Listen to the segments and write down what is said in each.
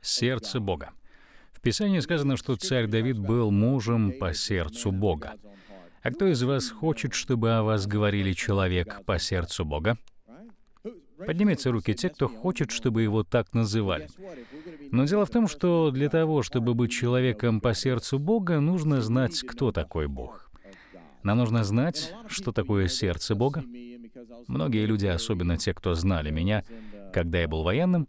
сердце Бога. В Писании сказано, что царь Давид был мужем по сердцу Бога. А кто из вас хочет, чтобы о вас говорили человек по сердцу Бога? Поднимите руки те, кто хочет, чтобы его так называли. Но дело в том, что для того, чтобы быть человеком по сердцу Бога, нужно знать, кто такой Бог. Нам нужно знать, что такое сердце Бога. Многие люди, особенно те, кто знали меня, когда я был военным,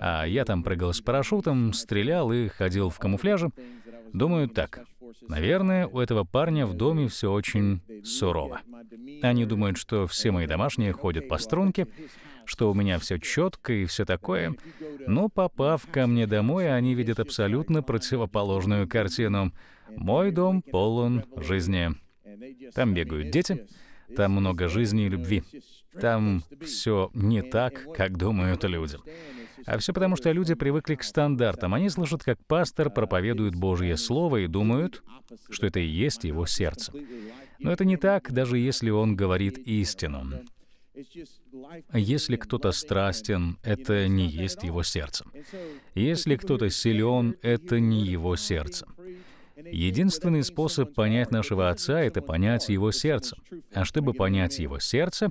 а я там прыгал с парашютом, стрелял и ходил в камуфляже. Думаю, так, наверное, у этого парня в доме все очень сурово. Они думают, что все мои домашние ходят по струнке, что у меня все четко и все такое, но попав ко мне домой, они видят абсолютно противоположную картину. Мой дом полон жизни. Там бегают дети, там много жизни и любви. Там все не так, как думают люди. А все потому, что люди привыкли к стандартам. Они слышат, как пастор проповедует Божье Слово и думают, что это и есть его сердце. Но это не так, даже если он говорит истину. Если кто-то страстен, это не есть его сердце. Если кто-то силен, это не его сердце. Единственный способ понять нашего Отца — это понять Его сердце. А чтобы понять Его сердце,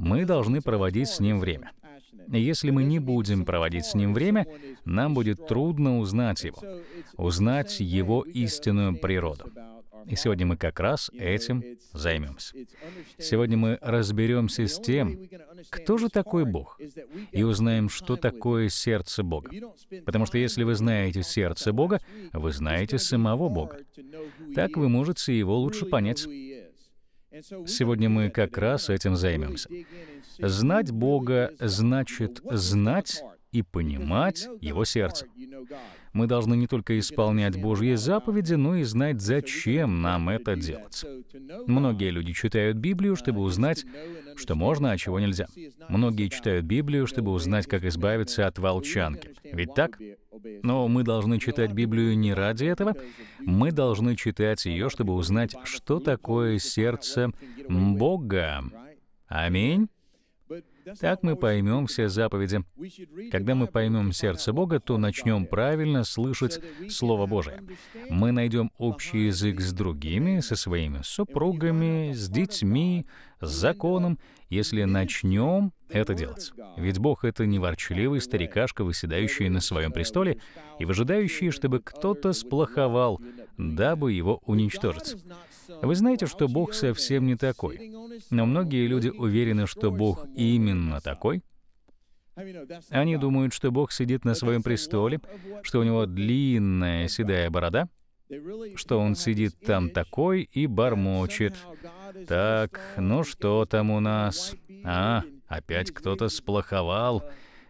мы должны проводить с ним время. Если мы не будем проводить с ним время, нам будет трудно узнать его, узнать его истинную природу. И сегодня мы как раз этим займемся. Сегодня мы разберемся с тем, кто же такой Бог, и узнаем, что такое сердце Бога. Потому что если вы знаете сердце Бога, вы знаете самого Бога. Так вы можете его лучше понять. Сегодня мы как раз этим займемся. Знать Бога значит знать и понимать Его сердце. Мы должны не только исполнять Божьи заповеди, но и знать, зачем нам это делать. Многие люди читают Библию, чтобы узнать, что можно, а чего нельзя. Многие читают Библию, чтобы узнать, как избавиться от волчанки. Ведь так? Но мы должны читать Библию не ради этого, мы должны читать ее, чтобы узнать, что такое сердце Бога. Аминь. Так мы поймем все заповеди. Когда мы поймем сердце Бога, то начнем правильно слышать Слово Божие. Мы найдем общий язык с другими, со своими супругами, с детьми, с законом, если начнем это делать. Ведь Бог — это не ворчливый старикашка, выседающий на своем престоле и выжидающий, чтобы кто-то сплоховал, дабы его уничтожить. Вы знаете, что Бог совсем не такой. Но многие люди уверены, что Бог именно такой. Они думают, что Бог сидит на своем престоле, что у него длинная седая борода, что он сидит там такой и бормочет. Так, ну что там у нас? А, опять кто-то сплоховал.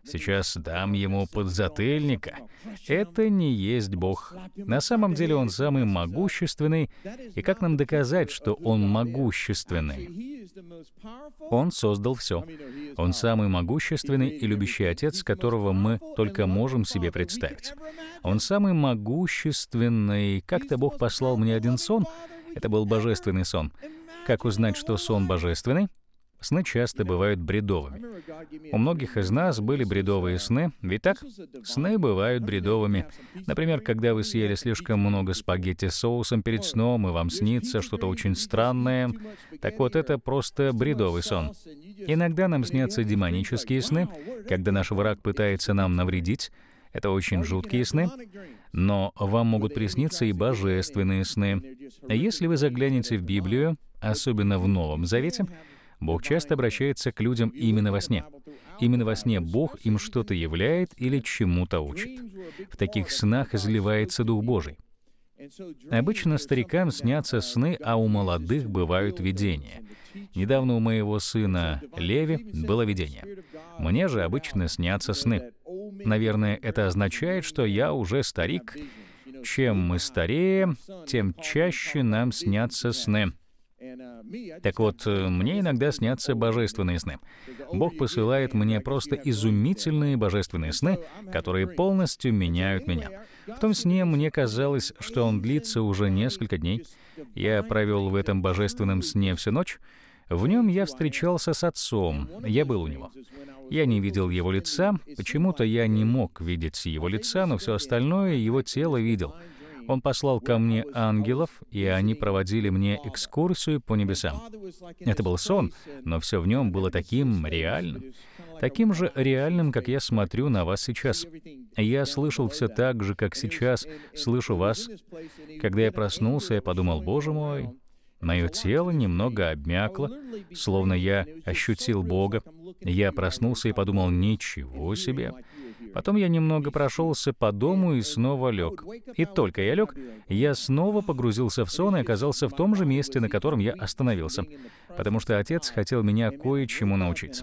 Сейчас дам ему подзатыльника. Это не есть Бог. На самом деле он самый могущественный. И как нам доказать, что он могущественный? Он создал все. Он самый могущественный и любящий Отец, которого мы только можем себе представить. Он самый могущественный. Как-то Бог послал мне один сон. Это был божественный сон. Как узнать, что сон божественный? Сны часто бывают бредовыми. У многих из нас были бредовые сны, ведь так? Сны бывают бредовыми. Например, когда вы съели слишком много спагетти с соусом перед сном, и вам снится что-то очень странное. Так вот, это просто бредовый сон. Иногда нам снятся демонические сны, когда наш враг пытается нам навредить, это очень жуткие сны, но вам могут присниться и божественные сны. Если вы заглянете в Библию, особенно в Новом Завете, Бог часто обращается к людям именно во сне. Именно во сне Бог им что-то являет или чему-то учит. В таких снах изливается Дух Божий. Обычно старикам снятся сны, а у молодых бывают видения. Недавно у моего сына Леви было видение. Мне же обычно снятся сны. Наверное, это означает, что я уже старик. Чем мы старее, тем чаще нам снятся сны. Uh, так вот, э, мне иногда снятся божественные сны. Бог посылает мне просто изумительные божественные сны, которые полностью меняют меня. В том сне мне казалось, что он длится уже несколько дней. Я провел в этом божественном сне всю ночь. В нем я встречался с отцом, я был у него. Я не видел его лица, почему-то я не мог видеть его лица, но все остальное его тело видел — он послал ко мне ангелов, и они проводили мне экскурсию по небесам. Это был сон, но все в нем было таким реальным. Таким же реальным, как я смотрю на вас сейчас. Я слышал все так же, как сейчас слышу вас. Когда я проснулся, я подумал, «Боже мой, Мое тело немного обмякло, словно я ощутил Бога. Я проснулся и подумал, ничего себе, Потом я немного прошелся по дому и снова лег. И только я лег, я снова погрузился в сон и оказался в том же месте, на котором я остановился, потому что отец хотел меня кое-чему научить.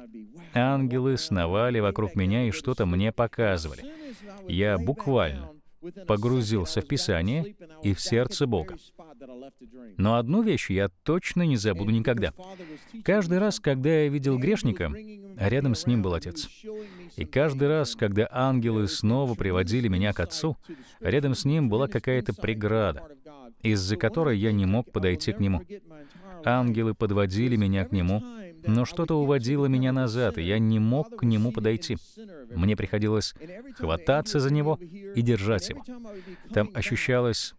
Ангелы сновали вокруг меня и что-то мне показывали. Я буквально погрузился в Писание и в сердце Бога. Но одну вещь я точно не забуду никогда. Каждый раз, когда я видел грешника, рядом с ним был отец. И каждый раз, когда ангелы снова приводили меня к отцу, рядом с ним была какая-то преграда, из-за которой я не мог подойти к нему. Ангелы подводили меня к нему, но что-то уводило меня назад, и я не мог к нему подойти. Мне приходилось хвататься за него и держать его. Там ощущалась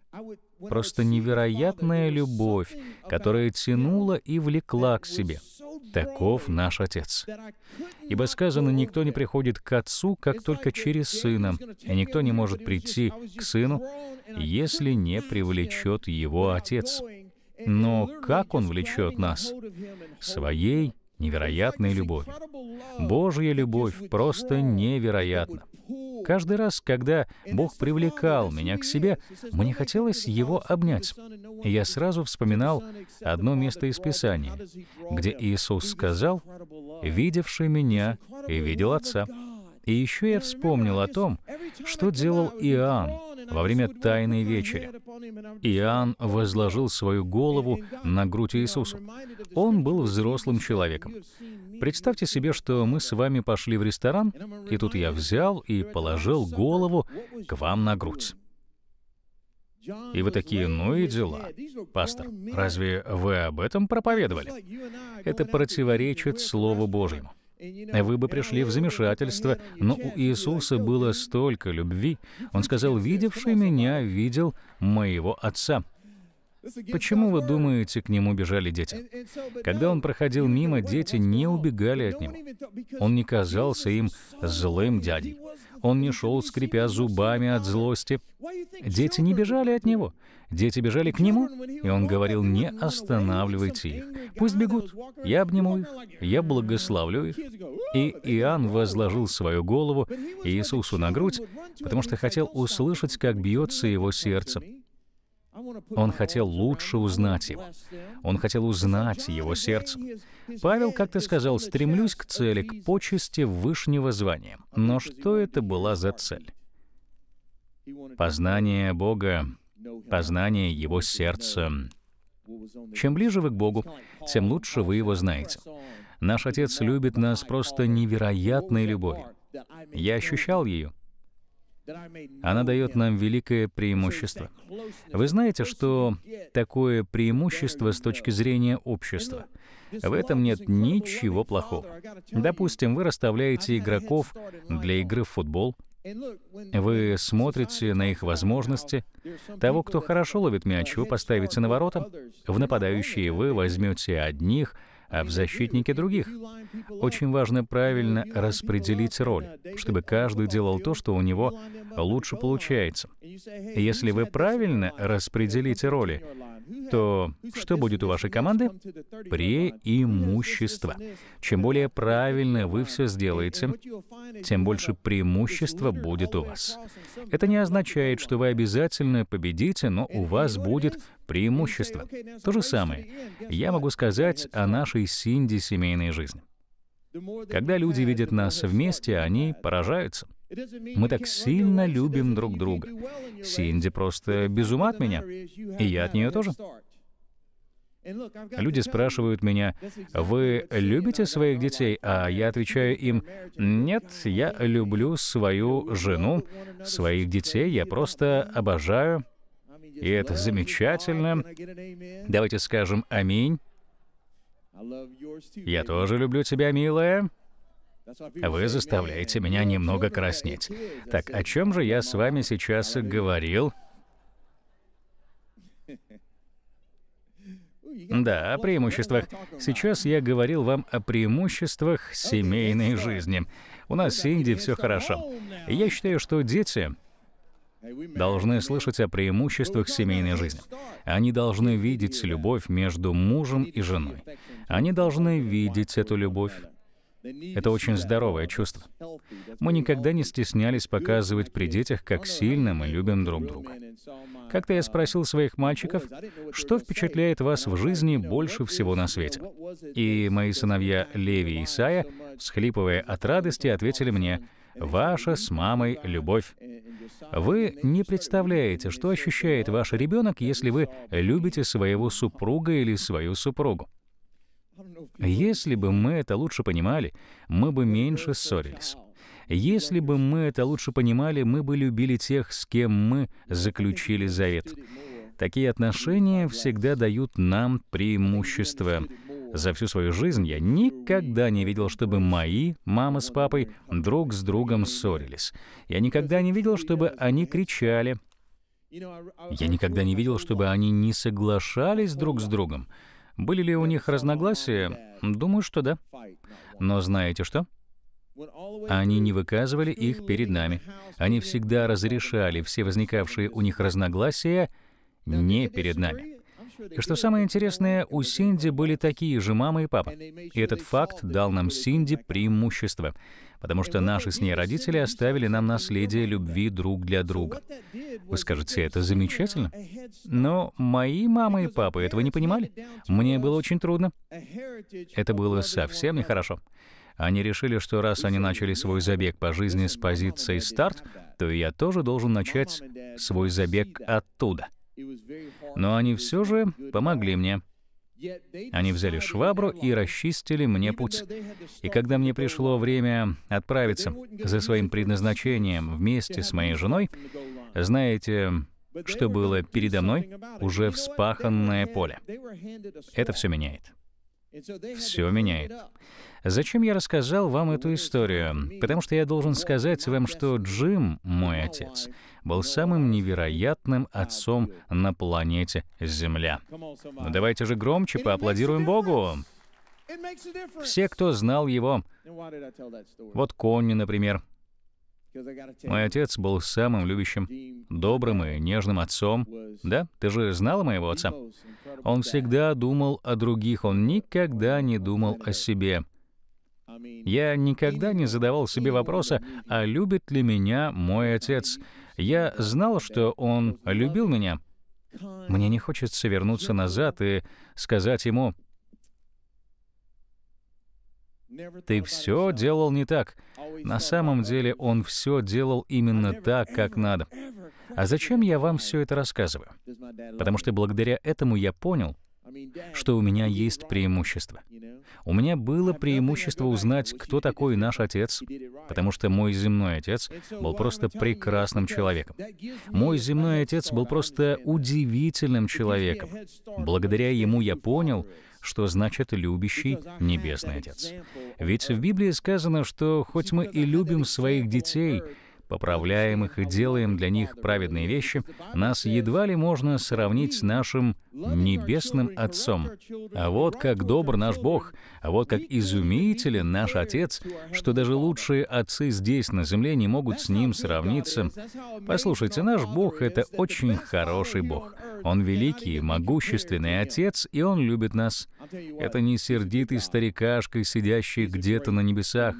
просто невероятная любовь, которая тянула и влекла к себе. Таков наш Отец. Ибо сказано, никто не приходит к Отцу, как только через Сына, и никто не может прийти к Сыну, если не привлечет его Отец. Но как Он влечет нас? Своей невероятной любовью. Божья любовь просто невероятна. Каждый раз, когда Бог привлекал меня к себе, мне хотелось Его обнять. И я сразу вспоминал одно место из Писания, где Иисус сказал, «Видевший меня и видел Отца». И еще я вспомнил о том, что делал Иоанн, во время Тайной Вечери. Иоанн возложил свою голову на грудь Иисусу. Он был взрослым человеком. Представьте себе, что мы с вами пошли в ресторан, и тут я взял и положил голову к вам на грудь. И вы такие, ну и дела. Пастор, разве вы об этом проповедовали? Это противоречит Слову Божьему вы бы пришли в замешательство, но ну, у Иисуса было столько любви. Он сказал, «Видевший меня, видел моего Отца». Почему вы думаете, к нему бежали дети? Когда он проходил мимо, дети не убегали от него. Он не казался им злым дядей. Он не шел, скрипя зубами от злости. Дети не бежали от него. Дети бежали к нему, и он говорил, не останавливайте их. Пусть бегут. Я обниму их. Я благословлю их. И Иоанн возложил свою голову Иисусу на грудь, потому что хотел услышать, как бьется его сердце. Он хотел лучше узнать его. Он хотел узнать его сердце. Павел как-то сказал, «Стремлюсь к цели, к почести вышнего звания». Но что это была за цель? Познание Бога, познание Его сердца. Чем ближе вы к Богу, тем лучше вы Его знаете. Наш Отец любит нас просто невероятной любовью. Я ощущал ее. Она дает нам великое преимущество. Вы знаете, что такое преимущество с точки зрения общества. В этом нет ничего плохого. Допустим, вы расставляете игроков для игры в футбол, вы смотрите на их возможности. Того, кто хорошо ловит мяч, вы поставите на ворота. В нападающие вы возьмете одних, а в защитнике других. Очень важно правильно распределить роль, чтобы каждый делал то, что у него лучше получается. Если вы правильно распределите роли, то что будет у вашей команды? Преимущество. Чем более правильно вы все сделаете, тем больше преимущества будет у вас. Это не означает, что вы обязательно победите, но у вас будет преимущество. То же самое я могу сказать о нашей Синди семейной жизни. Когда люди видят нас вместе, они поражаются. Мы так сильно любим друг друга. Синди просто без ума от меня, и я от нее тоже. Люди спрашивают меня, «Вы любите своих детей?» А я отвечаю им, «Нет, я люблю свою жену, своих детей, я просто обожаю». И это замечательно. Давайте скажем «Аминь». «Я тоже люблю тебя, милая». Вы заставляете меня немного краснеть. Так, о чем же я с вами сейчас говорил? Да, о преимуществах. Сейчас я говорил вам о преимуществах семейной жизни. У нас с Инди все хорошо. Я считаю, что дети должны слышать о преимуществах семейной жизни. Они должны видеть любовь между мужем и женой. Они должны видеть эту любовь. Это очень здоровое чувство. Мы никогда не стеснялись показывать при детях, как сильно мы любим друг друга. Как-то я спросил своих мальчиков, что впечатляет вас в жизни больше всего на свете. И мои сыновья Леви и Исая, схлипывая от радости, ответили мне, «Ваша с мамой любовь». Вы не представляете, что ощущает ваш ребенок, если вы любите своего супруга или свою супругу. Если бы мы это лучше понимали, мы бы меньше ссорились. Если бы мы это лучше понимали, мы бы любили тех, с кем мы заключили завет. Такие отношения всегда дают нам преимущество. За всю свою жизнь я никогда не видел, чтобы мои мама с папой друг с другом ссорились. Я никогда не видел, чтобы они кричали. Я никогда не видел, чтобы они не соглашались друг с другом. Были ли у них разногласия? Думаю, что да. Но знаете что? Они не выказывали их перед нами. Они всегда разрешали все возникавшие у них разногласия не перед нами. И что самое интересное, у Синди были такие же мама и папа. И этот факт дал нам Синди преимущество, потому что наши с ней родители оставили нам наследие любви друг для друга. Вы скажете, это замечательно? Но мои мама и папа этого не понимали. Мне было очень трудно. Это было совсем нехорошо. Они решили, что раз они начали свой забег по жизни с позиции старт, то я тоже должен начать свой забег оттуда — но они все же помогли мне. Они взяли швабру и расчистили мне путь. И когда мне пришло время отправиться за своим предназначением вместе с моей женой, знаете, что было передо мной? Уже вспаханное поле. Это все меняет. Все меняет. Зачем я рассказал вам эту историю? Потому что я должен сказать вам, что Джим, мой отец, был самым невероятным отцом на планете Земля. Но ну, давайте же громче поаплодируем Богу. Все, кто знал его. Вот Конни, например. Мой отец был самым любящим, добрым и нежным отцом. Да, ты же знала моего отца? Он всегда думал о других, он никогда не думал о себе. Я никогда не задавал себе вопроса, а любит ли меня мой отец. Я знал, что он любил меня. Мне не хочется вернуться назад и сказать ему, «Ты все делал не так». На самом деле он все делал именно так, как надо. А зачем я вам все это рассказываю? Потому что благодаря этому я понял, что у меня есть преимущество. У меня было преимущество узнать, кто такой наш отец, потому что мой земной отец был просто прекрасным человеком. Мой земной отец был просто удивительным человеком. Благодаря ему я понял, что значит «любящий Небесный Отец». Ведь в Библии сказано, что хоть мы и любим своих детей, поправляем их и делаем для них праведные вещи, нас едва ли можно сравнить с нашим небесным Отцом. А вот как добр наш Бог, а вот как изумителен наш Отец, что даже лучшие отцы здесь, на земле, не могут с Ним сравниться. Послушайте, наш Бог — это очень хороший Бог. Он великий, могущественный Отец, и Он любит нас. Это не сердитый старикашка, сидящий где-то на небесах.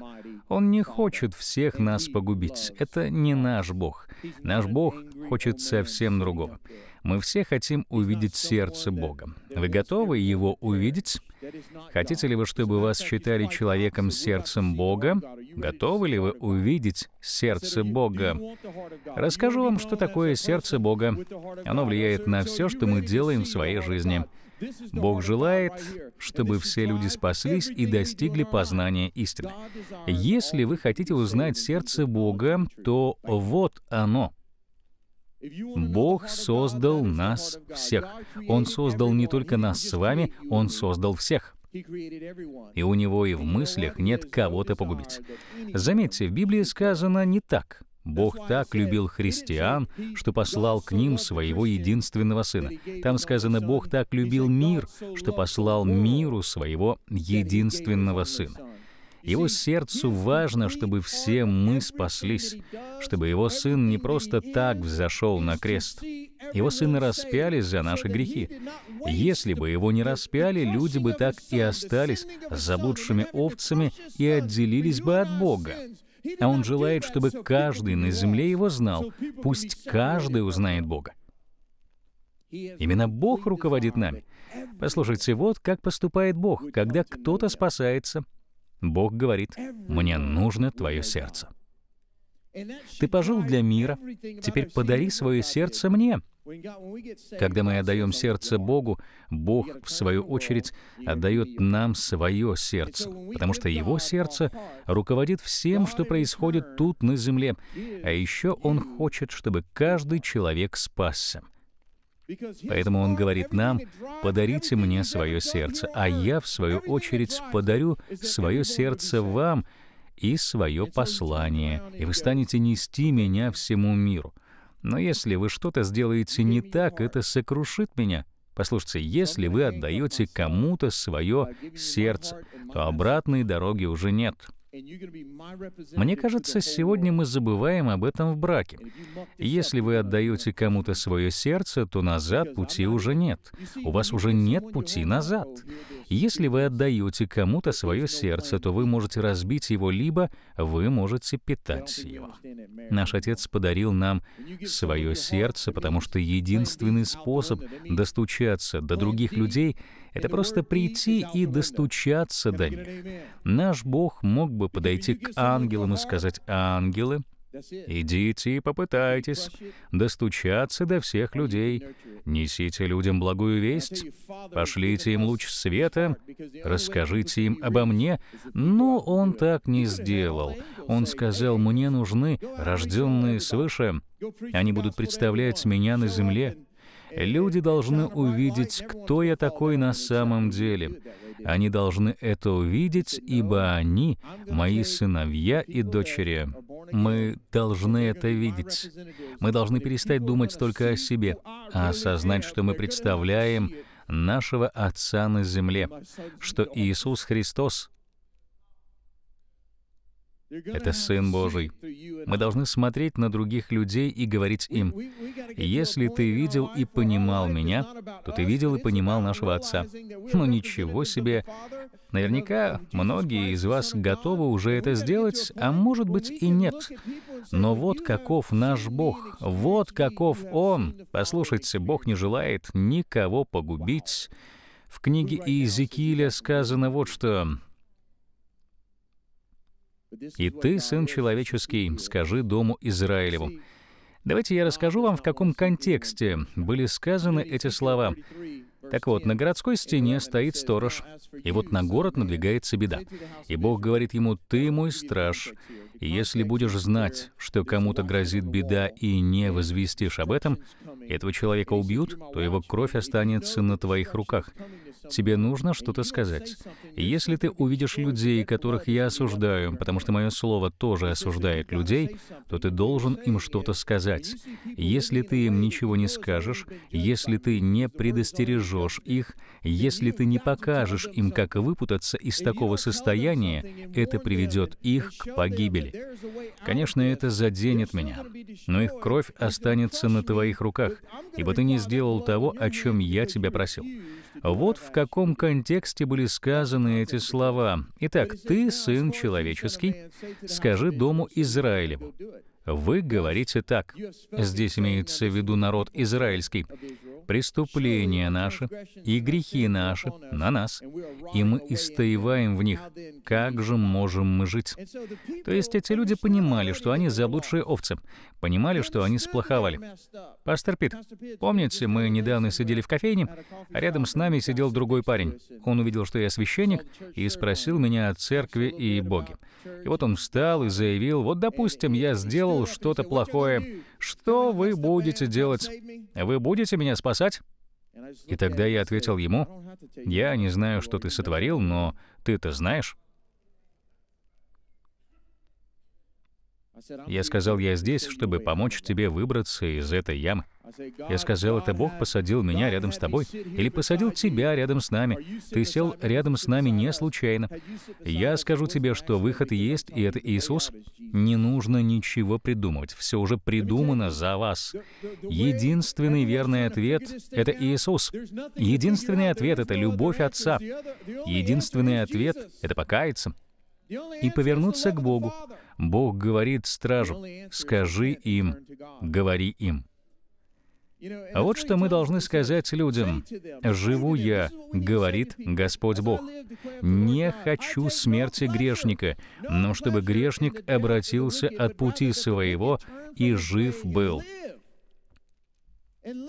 Он не хочет всех нас погубить. Это не наш Бог. Наш Бог хочет совсем другого. Мы все хотим увидеть сердце Бога. Вы готовы его увидеть? Хотите ли вы, чтобы вас считали человеком сердцем Бога? Готовы ли вы увидеть сердце Бога? Расскажу вам, что такое сердце Бога. Оно влияет на все, что мы делаем в своей жизни. Бог желает, чтобы все люди спаслись и достигли познания истины. Если вы хотите узнать сердце Бога, то вот оно — Бог создал нас всех. Он создал не только нас с вами, Он создал всех. И у него и в мыслях нет кого-то погубить. Заметьте, в Библии сказано не так. Бог так любил христиан, что послал к ним своего единственного сына. Там сказано, Бог так любил мир, что послал миру своего единственного сына. Его сердцу важно, чтобы все мы спаслись, чтобы его сын не просто так взошел на крест. Его сына распяли за наши грехи. Если бы его не распяли, люди бы так и остались заблудшими овцами и отделились бы от Бога. А он желает, чтобы каждый на земле его знал. Пусть каждый узнает Бога. Именно Бог руководит нами. Послушайте, вот как поступает Бог, когда кто-то спасается — Бог говорит, «Мне нужно твое сердце». Ты пожил для мира, теперь подари свое сердце мне. Когда мы отдаем сердце Богу, Бог, в свою очередь, отдает нам свое сердце, потому что Его сердце руководит всем, что происходит тут на земле, а еще Он хочет, чтобы каждый человек спасся — Поэтому он говорит нам, подарите мне свое сердце, а я, в свою очередь, подарю свое сердце вам и свое послание, и вы станете нести меня всему миру. Но если вы что-то сделаете не так, это сокрушит меня. Послушайте, если вы отдаете кому-то свое сердце, то обратной дороги уже нет. Мне кажется, сегодня мы забываем об этом в браке. Если вы отдаете кому-то свое сердце, то назад пути уже нет. У вас уже нет пути назад. Oh, Если вы отдаете кому-то свое сердце, то вы можете разбить его, либо вы можете питать его. Наш Отец подарил нам свое сердце, потому что единственный способ достучаться до других людей — это просто прийти и достучаться до них. Наш Бог мог бы подойти к ангелам и сказать, «Ангелы, идите и попытайтесь достучаться до всех людей. Несите людям благую весть, пошлите им луч света, расскажите им обо мне». Но он так не сделал. Он сказал, «Мне нужны рожденные свыше. Они будут представлять меня на земле». Люди должны увидеть, кто я такой на самом деле. Они должны это увидеть, ибо они — мои сыновья и дочери. Мы должны это видеть. Мы должны перестать думать только о себе, а осознать, что мы представляем нашего Отца на земле, что Иисус Христос это Сын Божий. Мы должны смотреть на других людей и говорить им, «Если ты видел и понимал меня, то ты видел и понимал нашего Отца». Ну ничего себе! Наверняка многие из вас готовы уже это сделать, а может быть и нет. Но вот каков наш Бог, вот каков Он. Послушайте, Бог не желает никого погубить. В книге Иезекииля сказано вот что и ты, сын человеческий, скажи дому Израилеву. Давайте я расскажу вам, в каком контексте были сказаны эти слова. Так вот, на городской стене стоит сторож, и вот на город надвигается беда. И Бог говорит ему, «Ты мой страж, и если будешь знать, что кому-то грозит беда, и не возвестишь об этом, этого человека убьют, то его кровь останется на твоих руках тебе нужно что-то сказать. Если ты увидишь людей, которых я осуждаю, потому что мое слово тоже осуждает людей, то ты должен им что-то сказать. Если ты им ничего не скажешь, если ты не предостережешь их, если ты не покажешь им, как выпутаться из такого состояния, это приведет их к погибели. Конечно, это заденет меня, но их кровь останется на твоих руках, ибо ты не сделал того, о чем я тебя просил. Вот в каком контексте были сказаны эти слова. Итак, «Ты, Сын Человеческий, скажи Дому Израилеву» вы говорите так. Здесь имеется в виду народ израильский. Преступления наши и грехи наши на нас, и мы истоеваем в них. Как же можем мы жить? То есть эти люди понимали, что они заблудшие овцы, понимали, что они сплоховали. Пастор Пит, помните, мы недавно сидели в кофейне, а рядом с нами сидел другой парень. Он увидел, что я священник, и спросил меня о церкви и Боге. И вот он встал и заявил, вот, допустим, я сделал сделал что-то плохое, что вы будете делать? Вы будете меня спасать? И тогда я ответил ему, «Я не знаю, что ты сотворил, но ты-то знаешь». Я сказал, «Я здесь, чтобы помочь тебе выбраться из этой ямы». Я сказал, это Бог посадил меня рядом с тобой, или посадил тебя рядом с нами. Ты сел рядом с нами не случайно. Я скажу тебе, что выход есть, и это Иисус. Не нужно ничего придумывать, все уже придумано за вас. Единственный верный ответ — это Иисус. Единственный ответ — это любовь Отца. Единственный ответ — это покаяться и повернуться к Богу. Бог говорит стражу, «Скажи им, говори им». А вот что мы должны сказать людям. «Живу я», — говорит Господь Бог. «Не хочу смерти грешника, но чтобы грешник обратился от пути своего и жив был».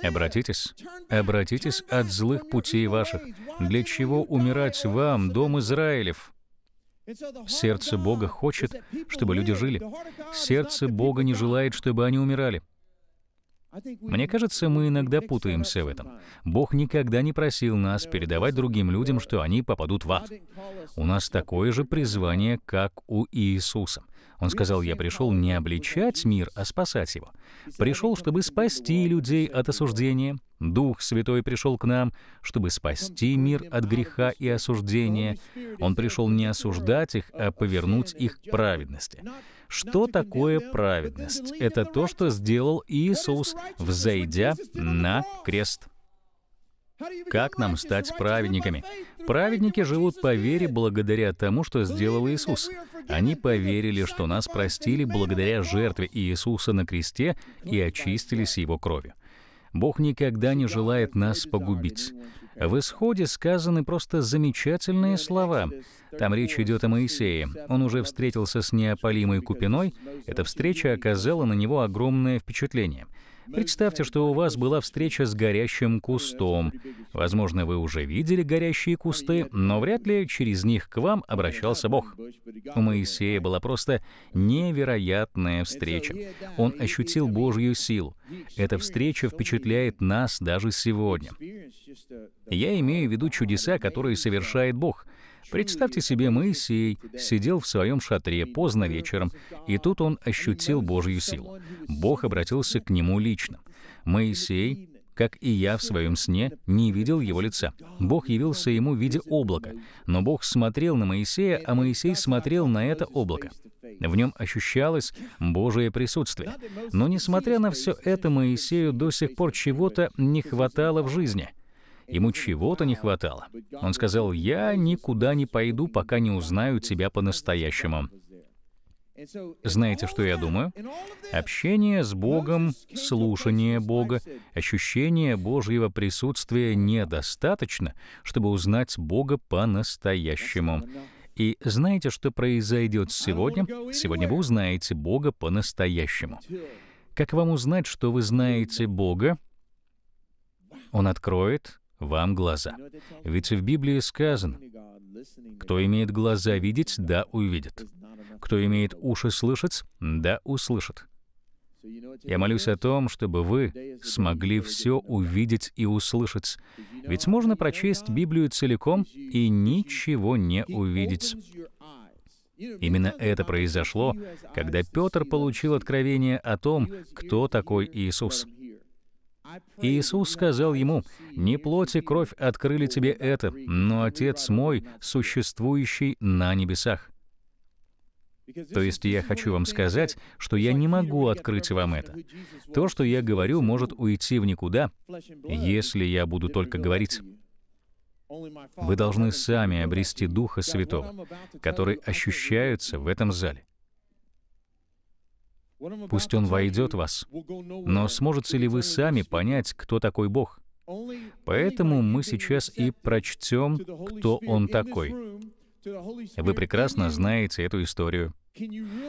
Обратитесь, обратитесь от злых путей ваших. Для чего умирать вам, дом Израилев? Сердце Бога хочет, чтобы люди жили. Сердце Бога не желает, чтобы они умирали. Мне кажется, мы иногда путаемся в этом. Бог никогда не просил нас передавать другим людям, что они попадут в ад. У нас такое же призвание, как у Иисуса. Он сказал, «Я пришел не обличать мир, а спасать его. Пришел, чтобы спасти людей от осуждения. Дух Святой пришел к нам, чтобы спасти мир от греха и осуждения. Он пришел не осуждать их, а повернуть их к праведности». Что такое праведность? Это то, что сделал Иисус, взойдя на крест. Как нам стать праведниками? Праведники живут по вере благодаря тому, что сделал Иисус. Они поверили, что нас простили благодаря жертве Иисуса на кресте и очистились его кровью. Бог никогда не желает нас погубить. В исходе сказаны просто замечательные слова. Там речь идет о Моисее. Он уже встретился с неопалимой купиной. Эта встреча оказала на него огромное впечатление. Представьте, что у вас была встреча с горящим кустом. Возможно, вы уже видели горящие кусты, но вряд ли через них к вам обращался Бог. У Моисея была просто невероятная встреча. Он ощутил Божью силу. Эта встреча впечатляет нас даже сегодня. Я имею в виду чудеса, которые совершает Бог — Представьте себе, Моисей сидел в своем шатре поздно вечером, и тут он ощутил Божью силу. Бог обратился к нему лично. Моисей как и я в своем сне, не видел его лица. Бог явился ему в виде облака, но Бог смотрел на Моисея, а Моисей смотрел на это облако. В нем ощущалось Божие присутствие. Но несмотря на все это, Моисею до сих пор чего-то не хватало в жизни — Ему чего-то не хватало. Он сказал, «Я никуда не пойду, пока не узнаю тебя по-настоящему». Знаете, что я думаю? Общение с Богом, слушание Бога, ощущение Божьего присутствия недостаточно, чтобы узнать Бога по-настоящему. И знаете, что произойдет сегодня? Сегодня вы узнаете Бога по-настоящему. Как вам узнать, что вы знаете Бога? Он откроет вам глаза. Ведь в Библии сказано, кто имеет глаза видеть, да увидит. Кто имеет уши слышать, да услышит. Я молюсь о том, чтобы вы смогли все увидеть и услышать. Ведь можно прочесть Библию целиком и ничего не увидеть. Именно это произошло, когда Петр получил откровение о том, кто такой Иисус — Иисус сказал ему, «Не плоть и кровь открыли тебе это, но Отец мой, существующий на небесах». То есть я хочу вам сказать, что я не могу открыть вам это. То, что я говорю, может уйти в никуда, если я буду только говорить. Вы должны сами обрести Духа Святого, который ощущается в этом зале. Пусть Он войдет в вас. Но сможете ли вы сами понять, кто такой Бог? Поэтому мы сейчас и прочтем, кто Он такой. Вы прекрасно знаете эту историю.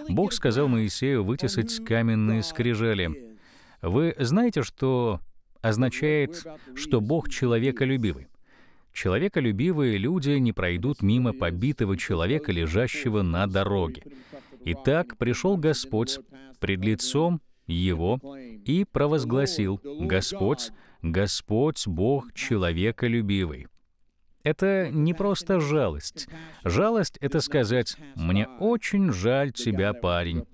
Бог сказал Моисею вытесать каменные скрижали. Вы знаете, что означает, что Бог человеколюбивый. Человеколюбивые люди не пройдут мимо побитого человека, лежащего на дороге. Итак, пришел Господь пред лицом его и провозгласил «Господь, Господь Бог человеколюбивый». Это не просто жалость. Жалость — это сказать «Мне очень жаль тебя, парень».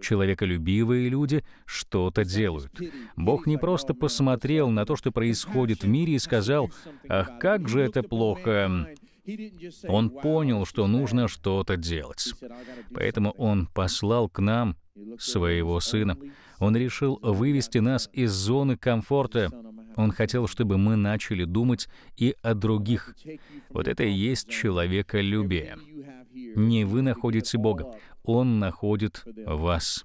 Человеколюбивые люди что-то делают. Бог не просто посмотрел на то, что происходит в мире, и сказал «Ах, как же это плохо, он понял, что нужно что-то делать. Поэтому он послал к нам своего сына. Он решил вывести нас из зоны комфорта. Он хотел, чтобы мы начали думать и о других. Вот это и есть человеколюбие. Не вы находите Бога, Он находит вас.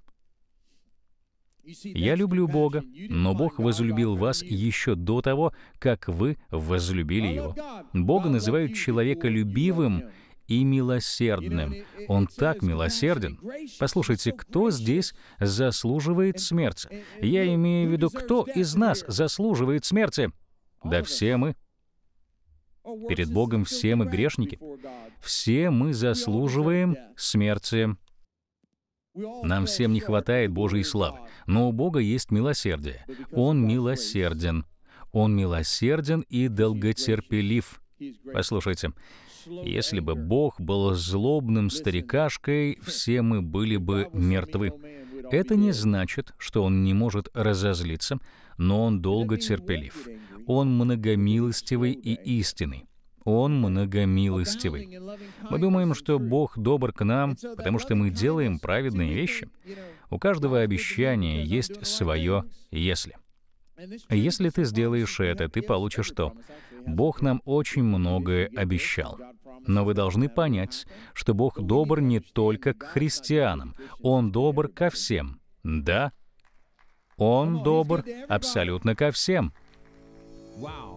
Я люблю Бога, но Бог возлюбил вас еще до того, как вы возлюбили Его. Бога называют человека любивым и милосердным. Он так милосерден. Послушайте, кто здесь заслуживает смерти? Я имею в виду, кто из нас заслуживает смерти? Да все мы. Перед Богом все мы грешники. Все мы заслуживаем смерти. Нам всем не хватает Божьей славы, но у Бога есть милосердие. Он милосерден. Он милосерден и долготерпелив. Послушайте, если бы Бог был злобным старикашкой, все мы были бы мертвы. Это не значит, что он не может разозлиться, но он долготерпелив. Он многомилостивый и истинный. Он многомилостивый. Мы думаем, что Бог добр к нам, потому что мы делаем праведные вещи. У каждого обещания есть свое «если». Если ты сделаешь это, ты получишь то. Бог нам очень многое обещал. Но вы должны понять, что Бог добр не только к христианам, Он добр ко всем. Да, Он добр абсолютно ко всем. Wow.